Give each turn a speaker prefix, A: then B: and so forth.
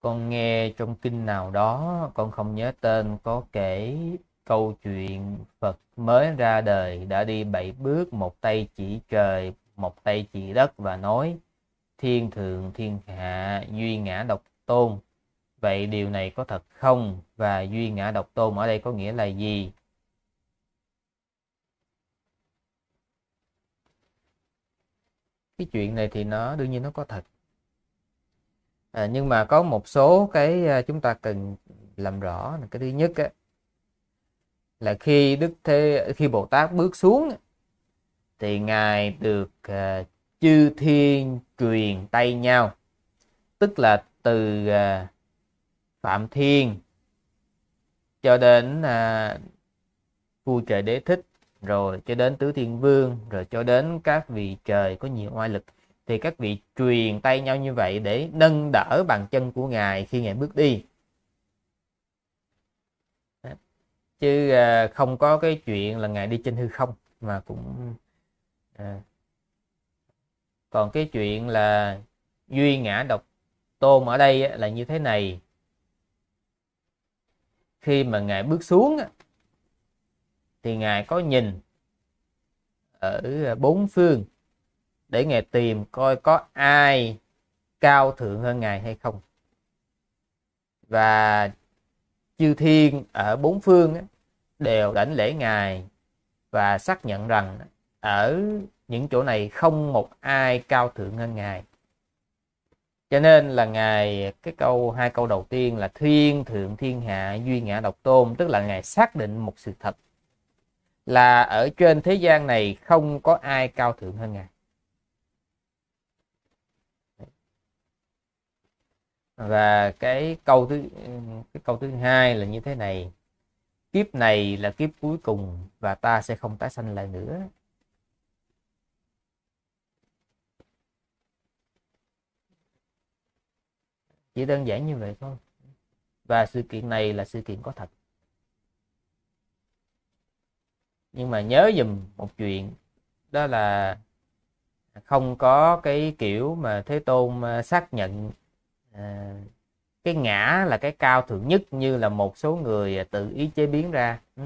A: con nghe trong kinh nào đó con không nhớ tên có kể câu chuyện phật mới ra đời đã đi bảy bước một tay chỉ trời một tay chỉ đất và nói thiên thượng thiên hạ duy ngã độc tôn vậy điều này có thật không và duy ngã độc tôn ở đây có nghĩa là gì cái chuyện này thì nó đương nhiên nó có thật à, nhưng mà có một số cái ờ, chúng ta cần làm rõ là cái thứ nhất á, là khi đức thế khi bồ tát bước xuống thì ngài được uh, chư thiên truyền tay nhau tức là từ uh, phạm thiên cho đến uh, vua trời đế thích rồi cho đến tứ thiên vương rồi cho đến các vị trời có nhiều oai lực thì các vị truyền tay nhau như vậy để nâng đỡ bàn chân của ngài khi ngài bước đi chứ ờ, không có cái chuyện là ngài đi trên hư không mà cũng à. còn cái chuyện là duy ngã độc tôn ở đây là như thế này khi mà ngài bước xuống thì ngài có nhìn ở ờ, bốn phương để Ngài tìm coi có ai cao thượng hơn Ngài hay không. Và chư thiên ở bốn phương đều đảnh lễ Ngài và xác nhận rằng ở những chỗ này không một ai cao thượng hơn Ngài. Cho nên là Ngài, cái câu hai câu đầu tiên là thiên thượng thiên hạ duy ngã độc tôn, tức là Ngài xác định một sự thật là ở trên thế gian này không có ai cao thượng hơn Ngài. và cái câu thứ cái câu thứ hai là như thế này kiếp này là kiếp cuối cùng và ta sẽ không tái sanh lại nữa chỉ đơn giản như vậy thôi và sự kiện này là sự kiện có thật nhưng mà nhớ dùm một chuyện đó là không có cái kiểu mà thế tôn à, xác nhận Ờ, cái ngã là cái cao thượng nhất như là một số người tự ý chế biến ra ừ.